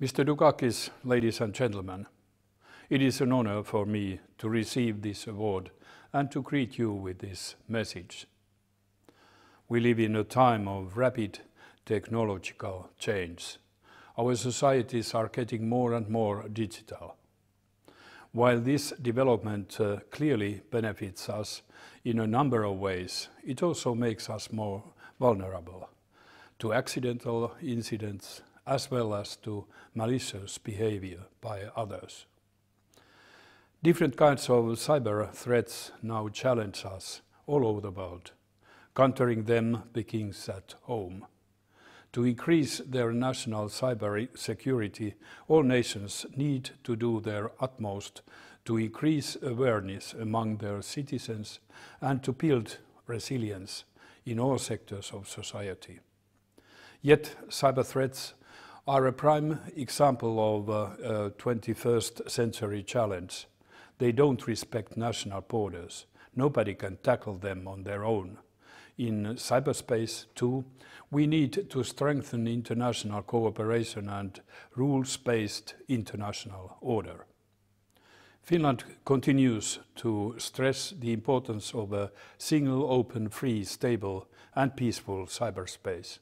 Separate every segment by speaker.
Speaker 1: Mr. Dukakis, ladies and gentlemen, it is an honor for me to receive this award and to greet you with this message. We live in a time of rapid technological change. Our societies are getting more and more digital. While this development uh, clearly benefits us in a number of ways, it also makes us more vulnerable to accidental incidents as well as to malicious behavior by others. Different kinds of cyber threats now challenge us all over the world. Countering them begins at home. To increase their national cyber security, all nations need to do their utmost to increase awareness among their citizens and to build resilience in all sectors of society. Yet cyber threats are a prime example of a, a 21st century challenge. They don't respect national borders. Nobody can tackle them on their own. In cyberspace, too, we need to strengthen international cooperation and rules-based international order. Finland continues to stress the importance of a single, open, free, stable and peaceful cyberspace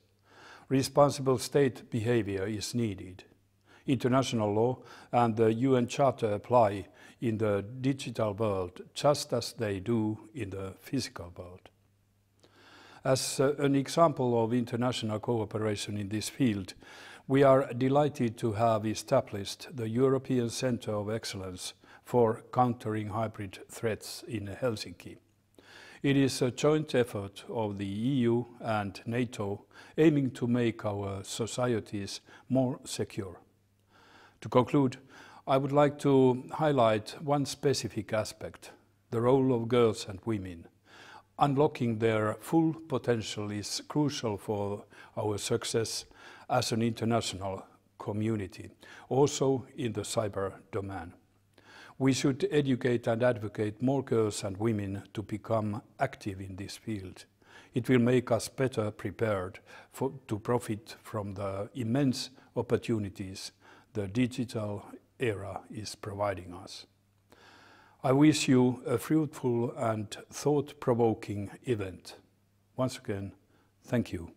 Speaker 1: responsible state behavior is needed. International law and the UN Charter apply in the digital world just as they do in the physical world. As uh, an example of international cooperation in this field, we are delighted to have established the European Centre of Excellence for Countering Hybrid Threats in Helsinki. It is a joint effort of the EU and NATO aiming to make our societies more secure. To conclude, I would like to highlight one specific aspect, the role of girls and women. Unlocking their full potential is crucial for our success as an international community, also in the cyber domain. We should educate and advocate more girls and women to become active in this field. It will make us better prepared for, to profit from the immense opportunities the digital era is providing us. I wish you a fruitful and thought-provoking event. Once again, thank you.